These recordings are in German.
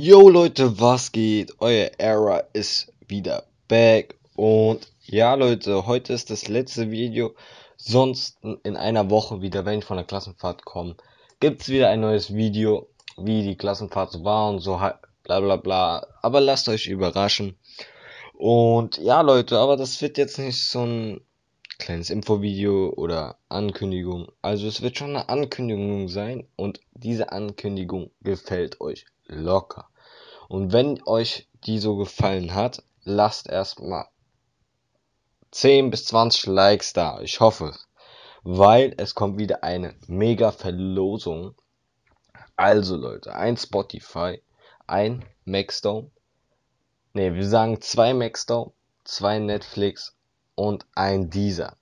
Yo Leute, was geht? Euer Era ist wieder back. Und ja Leute, heute ist das letzte Video. Sonst in einer Woche wieder, wenn ich von der Klassenfahrt komme, gibt es wieder ein neues Video, wie die Klassenfahrt so war und so halt, bla bla bla. Aber lasst euch überraschen. Und ja Leute, aber das wird jetzt nicht so ein kleines Infovideo oder Ankündigung. Also es wird schon eine Ankündigung sein und diese Ankündigung gefällt euch locker. Und wenn euch die so gefallen hat, lasst erstmal 10 bis 20 Likes da. Ich hoffe weil es kommt wieder eine mega Verlosung. Also Leute, ein Spotify, ein Maxdome. Ne, wir sagen zwei Maxdome, zwei Netflix und ein Deezer.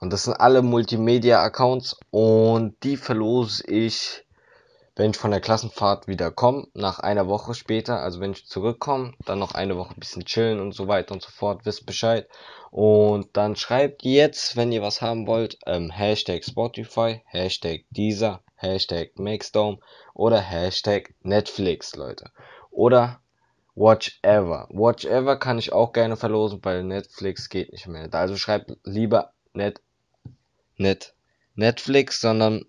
Und das sind alle Multimedia-Accounts und die verlose ich wenn ich von der Klassenfahrt wieder komme, nach einer Woche später, also wenn ich zurückkomme, dann noch eine Woche ein bisschen chillen und so weiter und so fort, wisst Bescheid. Und dann schreibt jetzt, wenn ihr was haben wollt, ähm, Hashtag Spotify, Hashtag Deezer, Hashtag Maxdome oder Hashtag Netflix, Leute. Oder Watchever. Watchever kann ich auch gerne verlosen, weil Netflix geht nicht mehr. Also schreibt lieber net, net, Netflix, sondern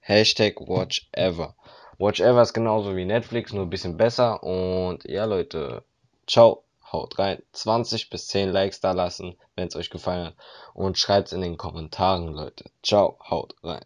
Hashtag Watchever. Watch Ever ist genauso wie Netflix, nur ein bisschen besser. Und ja, Leute, ciao, haut rein. 20 bis 10 Likes da lassen, wenn es euch gefallen hat. Und schreibt es in den Kommentaren, Leute. Ciao, haut rein.